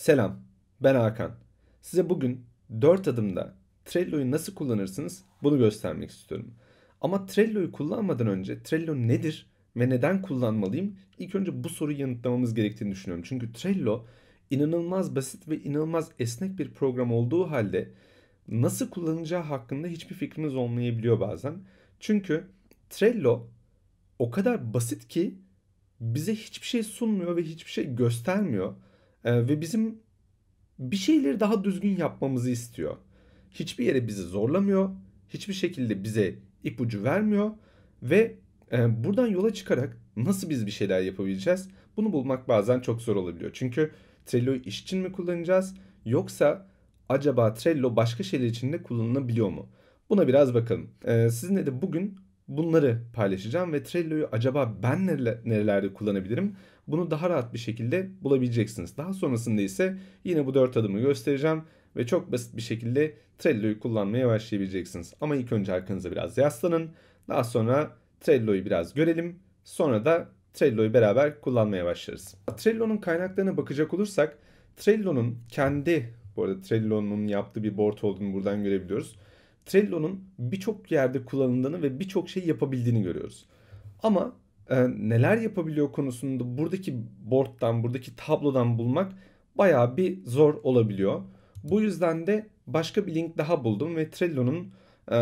Selam, ben Hakan. Size bugün 4 adımda Trello'yu nasıl kullanırsınız bunu göstermek istiyorum. Ama Trello'yu kullanmadan önce Trello nedir ve neden kullanmalıyım? İlk önce bu soruyu yanıtlamamız gerektiğini düşünüyorum. Çünkü Trello inanılmaz basit ve inanılmaz esnek bir program olduğu halde nasıl kullanılacağı hakkında hiçbir fikriniz olmayabiliyor bazen. Çünkü Trello o kadar basit ki bize hiçbir şey sunmuyor ve hiçbir şey göstermiyor. E, ve bizim bir şeyleri daha düzgün yapmamızı istiyor. Hiçbir yere bizi zorlamıyor. Hiçbir şekilde bize ipucu vermiyor. Ve e, buradan yola çıkarak nasıl biz bir şeyler yapabileceğiz? Bunu bulmak bazen çok zor olabiliyor. Çünkü Trello iş için mi kullanacağız? Yoksa acaba Trello başka şeyler için de kullanılabiliyor mu? Buna biraz bakalım. Ee, sizinle de bugün bunları paylaşacağım ve Trello'yu acaba ben nerelerde kullanabilirim? Bunu daha rahat bir şekilde bulabileceksiniz. Daha sonrasında ise yine bu dört adımı göstereceğim ve çok basit bir şekilde Trello'yu kullanmaya başlayabileceksiniz. Ama ilk önce arkanıza biraz yaslanın. Daha sonra Trello'yu biraz görelim. Sonra da Trello'yu beraber kullanmaya başlarız. Trello'nun kaynaklarına bakacak olursak Trello'nun kendi bu arada Trello'nun yaptığı bir board olduğunu buradan görebiliyoruz. Trello'nun birçok yerde kullanıldığını ve birçok şey yapabildiğini görüyoruz. Ama e, neler yapabiliyor konusunda buradaki board'dan, buradaki tablodan bulmak bayağı bir zor olabiliyor. Bu yüzden de başka bir link daha buldum ve Trello'nun e,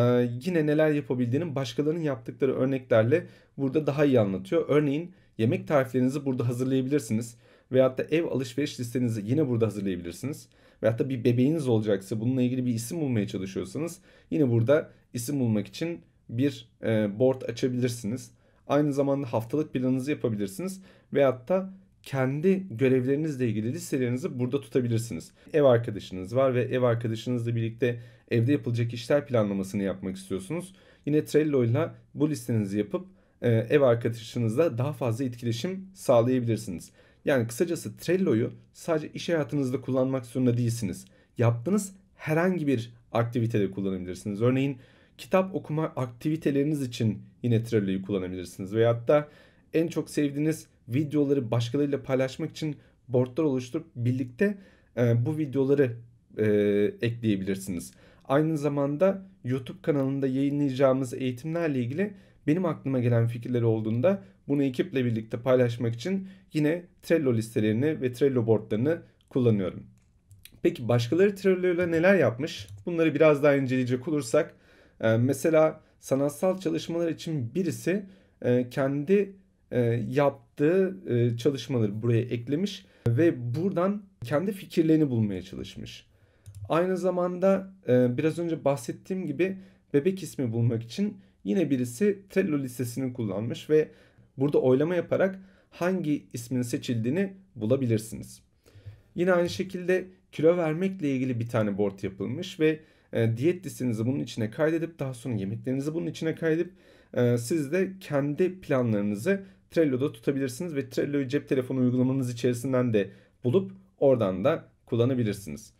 yine neler yapabildiğini başkalarının yaptıkları örneklerle burada daha iyi anlatıyor. Örneğin yemek tariflerinizi burada hazırlayabilirsiniz veyahut da ev alışveriş listenizi yine burada hazırlayabilirsiniz veyahut da bir bebeğiniz olacaksa bununla ilgili bir isim bulmaya çalışıyorsanız yine burada isim bulmak için bir e, board açabilirsiniz. Aynı zamanda haftalık planınızı yapabilirsiniz veyahut da kendi görevlerinizle ilgili listelerinizi burada tutabilirsiniz. Ev arkadaşınız var ve ev arkadaşınızla birlikte evde yapılacak işler planlamasını yapmak istiyorsunuz. Yine Trello ile bu listenizi yapıp e, ev arkadaşınızla daha fazla etkileşim sağlayabilirsiniz. Yani kısacası Trello'yu sadece iş hayatınızda kullanmak zorunda değilsiniz. Yaptığınız herhangi bir aktivitede kullanabilirsiniz. Örneğin kitap okuma aktiviteleriniz için yine Trello'yu kullanabilirsiniz. Veyahut da en çok sevdiğiniz videoları başkalarıyla paylaşmak için boardlar oluşturup birlikte e, bu videoları e, ekleyebilirsiniz. Aynı zamanda YouTube kanalında yayınlayacağımız eğitimlerle ilgili benim aklıma gelen fikirler olduğunda bunu ekiple birlikte paylaşmak için yine Trello listelerini ve Trello boardlarını kullanıyorum. Peki başkaları Trello ile neler yapmış? Bunları biraz daha inceleyecek olursak e, mesela sanatsal çalışmalar için birisi e, kendi e, yaptığı çalışmaları buraya eklemiş ve buradan kendi fikirlerini bulmaya çalışmış. Aynı zamanda biraz önce bahsettiğim gibi bebek ismi bulmak için Yine birisi Trello listesini kullanmış ve burada oylama yaparak hangi ismin seçildiğini bulabilirsiniz. Yine aynı şekilde kilo vermekle ilgili bir tane board yapılmış ve e, diyet listenizi bunun içine kaydedip daha sonra yemeklerinizi bunun içine kaydedip e, siz de kendi planlarınızı Trello'da tutabilirsiniz ve Trello'yu cep telefonu uygulamanız içerisinden de bulup oradan da kullanabilirsiniz.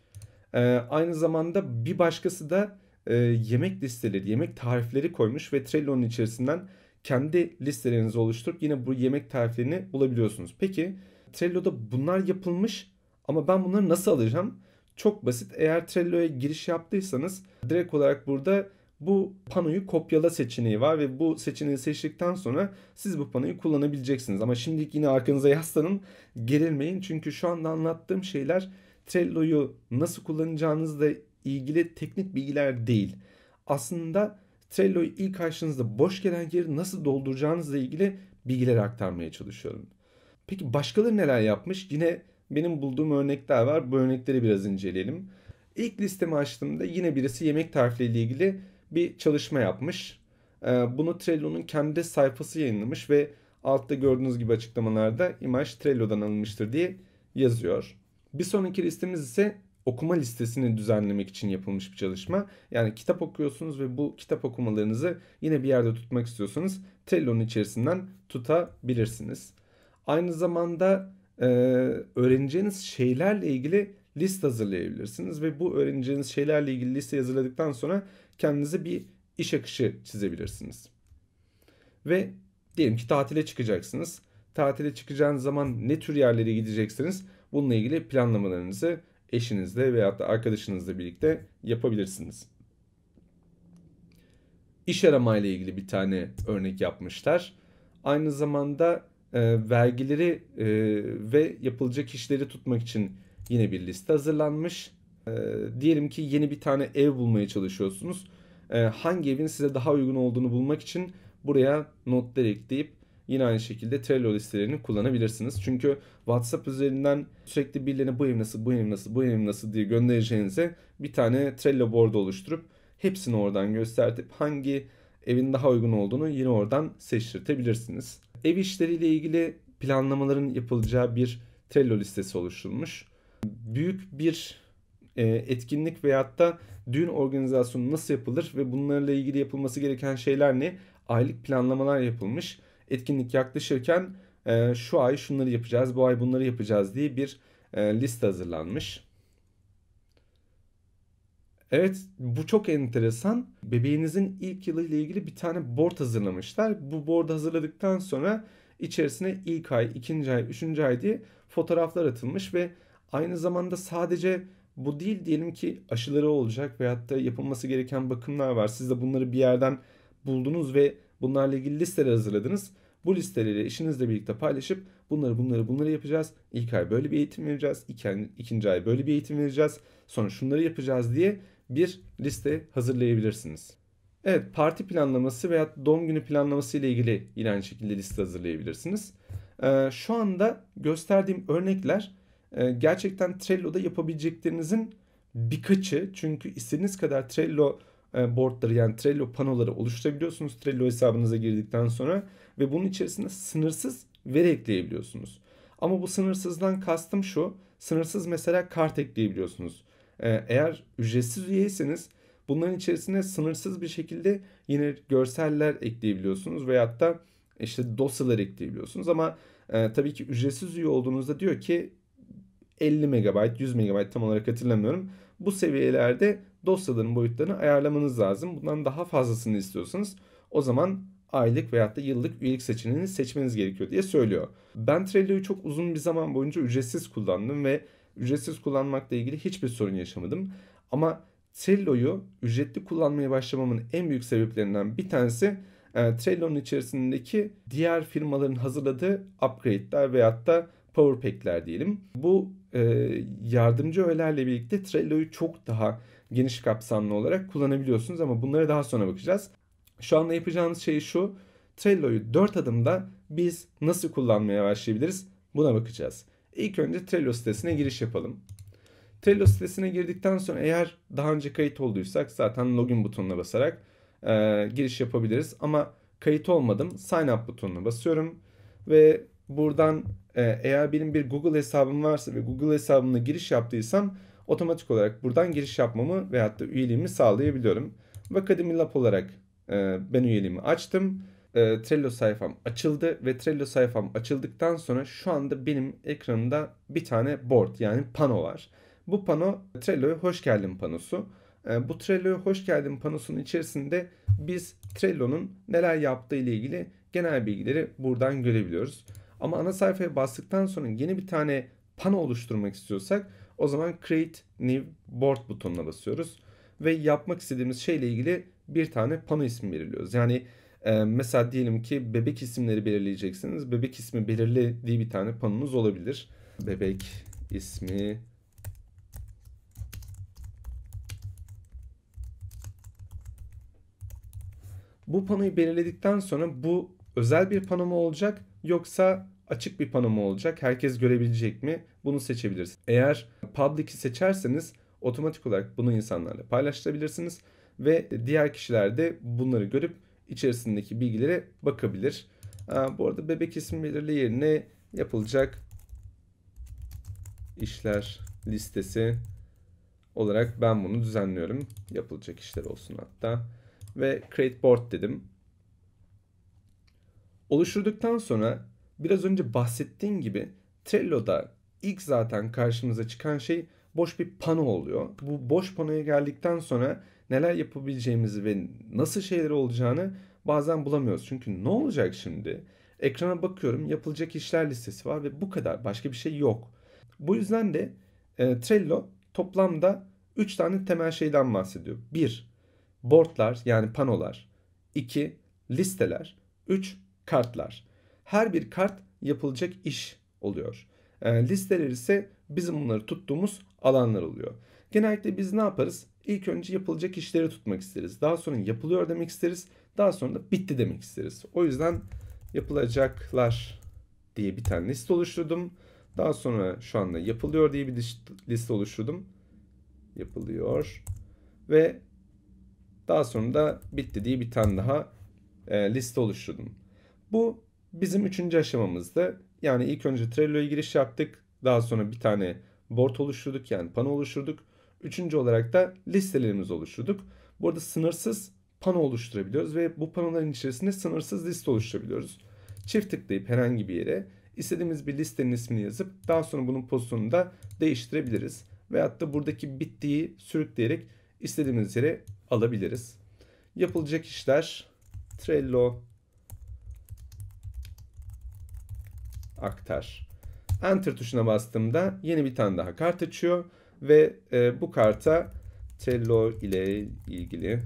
E, aynı zamanda bir başkası da e, yemek listeleri, yemek tarifleri koymuş ve Trello'nun içerisinden kendi listelerinizi oluşturup yine bu yemek tariflerini bulabiliyorsunuz. Peki Trello'da bunlar yapılmış ama ben bunları nasıl alacağım? Çok basit. Eğer Trello'ya giriş yaptıysanız direkt olarak burada bu panoyu kopyala seçeneği var ve bu seçeneği seçtikten sonra siz bu panoyu kullanabileceksiniz. Ama şimdilik yine arkanıza yaslanın, gerilmeyin çünkü şu anda anlattığım şeyler Trello'yu nasıl kullanacağınızla ilgili teknik bilgiler değil. Aslında Trello'yu ilk karşınızda boş gelen yeri nasıl dolduracağınızla ilgili bilgileri aktarmaya çalışıyorum. Peki başkaları neler yapmış? Yine benim bulduğum örnekler var. Bu örnekleri biraz inceleyelim. İlk listemi açtığımda yine birisi yemek tarifleriyle ilgili bir çalışma yapmış. Ee, bunu Trello'nun kendi sayfası yayınlamış ve altta gördüğünüz gibi açıklamalarda imaj Trello'dan alınmıştır diye yazıyor. Bir sonraki listemiz ise okuma listesini düzenlemek için yapılmış bir çalışma. Yani kitap okuyorsunuz ve bu kitap okumalarınızı yine bir yerde tutmak istiyorsanız Trello'nun içerisinden tutabilirsiniz. Aynı zamanda e, öğreneceğiniz şeylerle ilgili liste hazırlayabilirsiniz ve bu öğreneceğiniz şeylerle ilgili liste hazırladıktan sonra kendinize bir iş akışı çizebilirsiniz. Ve diyelim ki tatile çıkacaksınız. Tatile çıkacağınız zaman ne tür yerlere gideceksiniz? Bununla ilgili planlamalarınızı eşinizle veyahut da arkadaşınızla birlikte yapabilirsiniz. İş aramayla ilgili bir tane örnek yapmışlar. Aynı zamanda e, vergileri e, ve yapılacak işleri tutmak için yine bir liste hazırlanmış. E, diyelim ki yeni bir tane ev bulmaya çalışıyorsunuz. E, hangi evin size daha uygun olduğunu bulmak için buraya notlar ekleyip yine aynı şekilde Trello listelerini kullanabilirsiniz. Çünkü WhatsApp üzerinden sürekli birilerine bu evim nasıl, bu evim nasıl, bu evim nasıl diye göndereceğinize bir tane Trello board oluşturup hepsini oradan göstertip hangi evin daha uygun olduğunu yine oradan seçtirtebilirsiniz. Ev işleriyle ilgili planlamaların yapılacağı bir Trello listesi oluşturulmuş. Büyük bir e, etkinlik veyahut da düğün organizasyonu nasıl yapılır ve bunlarla ilgili yapılması gereken şeyler ne? Aylık planlamalar yapılmış etkinlik yaklaşırken e, şu ay şunları yapacağız, bu ay bunları yapacağız diye bir e, liste hazırlanmış. Evet bu çok enteresan. Bebeğinizin ilk yılı ile ilgili bir tane board hazırlamışlar. Bu board hazırladıktan sonra içerisine ilk ay, ikinci ay, üçüncü ay diye fotoğraflar atılmış ve aynı zamanda sadece bu değil diyelim ki aşıları olacak veyahut da yapılması gereken bakımlar var. Siz de bunları bir yerden buldunuz ve Bunlarla ilgili listeler hazırladınız. Bu listeleri işinizle birlikte paylaşıp bunları bunları bunları yapacağız. İlk ay böyle bir eğitim vereceğiz. İki, ikinci ay böyle bir eğitim vereceğiz. Sonra şunları yapacağız diye bir liste hazırlayabilirsiniz. Evet parti planlaması veya doğum günü planlaması ile ilgili yine aynı şekilde liste hazırlayabilirsiniz. Ee, şu anda gösterdiğim örnekler e, gerçekten Trello'da yapabileceklerinizin birkaçı. Çünkü istediğiniz kadar Trello e, boardları yani Trello panoları oluşturabiliyorsunuz. Trello hesabınıza girdikten sonra ve bunun içerisinde sınırsız veri ekleyebiliyorsunuz. Ama bu sınırsızdan kastım şu. Sınırsız mesela kart ekleyebiliyorsunuz. E, eğer ücretsiz üyeyseniz bunların içerisine sınırsız bir şekilde yine görseller ekleyebiliyorsunuz veyahut da işte dosyalar ekleyebiliyorsunuz ama e, tabii ki ücretsiz üye olduğunuzda diyor ki 50 MB, 100 MB tam olarak hatırlamıyorum. Bu seviyelerde dosyaların boyutlarını ayarlamanız lazım. Bundan daha fazlasını istiyorsanız o zaman aylık veyahut da yıllık üyelik seçeneğini seçmeniz gerekiyor diye söylüyor. Ben Trello'yu çok uzun bir zaman boyunca ücretsiz kullandım ve ücretsiz kullanmakla ilgili hiçbir sorun yaşamadım. Ama Trello'yu ücretli kullanmaya başlamamın en büyük sebeplerinden bir tanesi e, Trello'nun içerisindeki diğer firmaların hazırladığı upgrade'ler veyahut da Power Pack'ler diyelim. Bu e, yardımcı öğelerle birlikte Trello'yu çok daha geniş kapsamlı olarak kullanabiliyorsunuz ama bunlara daha sonra bakacağız. Şu anda yapacağımız şey şu. Trello'yu 4 adımda biz nasıl kullanmaya başlayabiliriz? Buna bakacağız. İlk önce Trello sitesine giriş yapalım. Trello sitesine girdikten sonra eğer daha önce kayıt olduysak zaten login butonuna basarak e, giriş yapabiliriz. Ama kayıt olmadım. Sign up butonuna basıyorum ve buradan e, eğer benim bir Google hesabım varsa ve Google hesabımla giriş yaptıysam otomatik olarak buradan giriş yapmamı veyahut da üyeliğimi sağlayabiliyorum. Vakademi Lab olarak e, ben üyeliğimi açtım. E, Trello sayfam açıldı ve Trello sayfam açıldıktan sonra şu anda benim ekranımda bir tane board yani pano var. Bu pano Trello'ya hoş geldin panosu. E, bu Trello'ya hoş geldin panosunun içerisinde biz Trello'nun neler yaptığı ile ilgili genel bilgileri buradan görebiliyoruz. Ama ana sayfaya bastıktan sonra yeni bir tane pano oluşturmak istiyorsak o zaman Create New Board butonuna basıyoruz. Ve yapmak istediğimiz şeyle ilgili bir tane pano ismi belirliyoruz. Yani e, mesela diyelim ki bebek isimleri belirleyeceksiniz. Bebek ismi belirlediği bir tane panonuz olabilir. Bebek ismi Bu panoyu belirledikten sonra bu özel bir pano mu olacak yoksa açık bir pano mu olacak? Herkes görebilecek mi? Bunu seçebilirsiniz. Eğer public'i seçerseniz otomatik olarak bunu insanlarla paylaştırabilirsiniz ve diğer kişiler de bunları görüp içerisindeki bilgilere bakabilir. Bu arada bebek ismi belirli yerine yapılacak işler listesi olarak ben bunu düzenliyorum. Yapılacak işler olsun hatta. Ve create board dedim. Oluşturduktan sonra biraz önce bahsettiğim gibi Trello'da ilk zaten karşımıza çıkan şey boş bir pano oluyor. Bu boş panoya geldikten sonra neler yapabileceğimizi ve nasıl şeyler olacağını bazen bulamıyoruz. Çünkü ne olacak şimdi? Ekrana bakıyorum yapılacak işler listesi var ve bu kadar başka bir şey yok. Bu yüzden de e, Trello toplamda 3 tane temel şeyden bahsediyor. 1. Boardlar yani panolar. 2. Listeler. 3 kartlar. Her bir kart yapılacak iş oluyor. E, listeler ise bizim bunları tuttuğumuz alanlar oluyor. Genellikle biz ne yaparız? İlk önce yapılacak işleri tutmak isteriz. Daha sonra yapılıyor demek isteriz. Daha sonra da bitti demek isteriz. O yüzden yapılacaklar diye bir tane liste oluşturdum. Daha sonra şu anda yapılıyor diye bir liste oluşturdum. Yapılıyor. Ve daha sonra da bitti diye bir tane daha e, liste oluşturdum. Bu bizim üçüncü aşamamızda. Yani ilk önce Trello'ya giriş yaptık. Daha sonra bir tane board oluşturduk yani pano oluşturduk. Üçüncü olarak da listelerimizi oluşturduk. Burada sınırsız pano oluşturabiliyoruz ve bu panoların içerisinde sınırsız liste oluşturabiliyoruz. Çift tıklayıp herhangi bir yere istediğimiz bir listenin ismini yazıp daha sonra bunun pozisyonunu da değiştirebiliriz. Veyahut da buradaki bittiği sürükleyerek istediğimiz yere alabiliriz. Yapılacak işler Trello aktar. Enter tuşuna bastığımda yeni bir tane daha kart açıyor ve e, bu karta Tello ile ilgili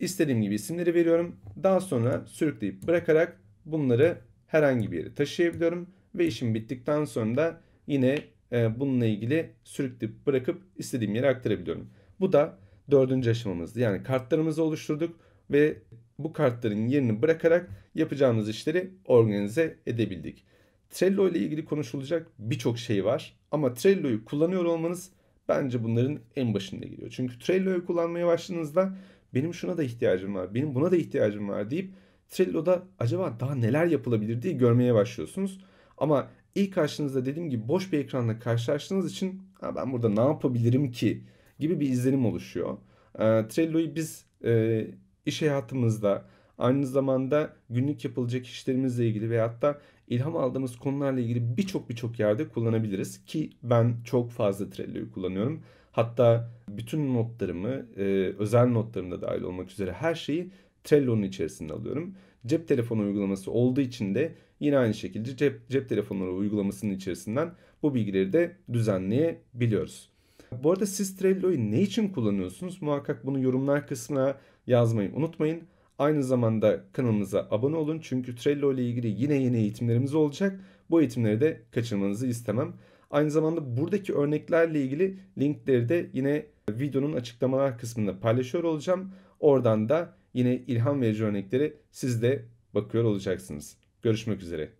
istediğim gibi isimleri veriyorum. Daha sonra sürükleyip bırakarak bunları herhangi bir yere taşıyabiliyorum ve işim bittikten sonra da yine e, bununla ilgili sürükleyip bırakıp istediğim yere aktarabiliyorum. Bu da dördüncü aşamamızdı. Yani kartlarımızı oluşturduk ve bu kartların yerini bırakarak yapacağımız işleri organize edebildik. Trello ile ilgili konuşulacak birçok şey var ama Trello'yu kullanıyor olmanız bence bunların en başında geliyor. Çünkü Trello'yu kullanmaya başladığınızda benim şuna da ihtiyacım var, benim buna da ihtiyacım var deyip Trello'da acaba daha neler yapılabilir diye görmeye başlıyorsunuz. Ama ilk karşınızda dediğim gibi boş bir ekranla karşılaştığınız için ben burada ne yapabilirim ki gibi bir izlenim oluşuyor. Trello'yu biz iş hayatımızda, aynı zamanda günlük yapılacak işlerimizle ilgili veyahut da ilham aldığımız konularla ilgili birçok birçok yerde kullanabiliriz. Ki ben çok fazla Trello'yu kullanıyorum. Hatta bütün notlarımı, e, özel notlarımda dahil olmak üzere her şeyi Trello'nun içerisinde alıyorum. Cep telefonu uygulaması olduğu için de yine aynı şekilde cep, cep telefonları uygulamasının içerisinden bu bilgileri de düzenleyebiliyoruz. Bu arada siz Trello'yu ne için kullanıyorsunuz? Muhakkak bunu yorumlar kısmına yazmayı unutmayın. Aynı zamanda kanalımıza abone olun çünkü Trello ile ilgili yine yeni eğitimlerimiz olacak. Bu eğitimleri de kaçırmanızı istemem. Aynı zamanda buradaki örneklerle ilgili linkleri de yine videonun açıklamalar kısmında paylaşıyor olacağım. Oradan da yine ilham verici örnekleri siz de bakıyor olacaksınız. Görüşmek üzere.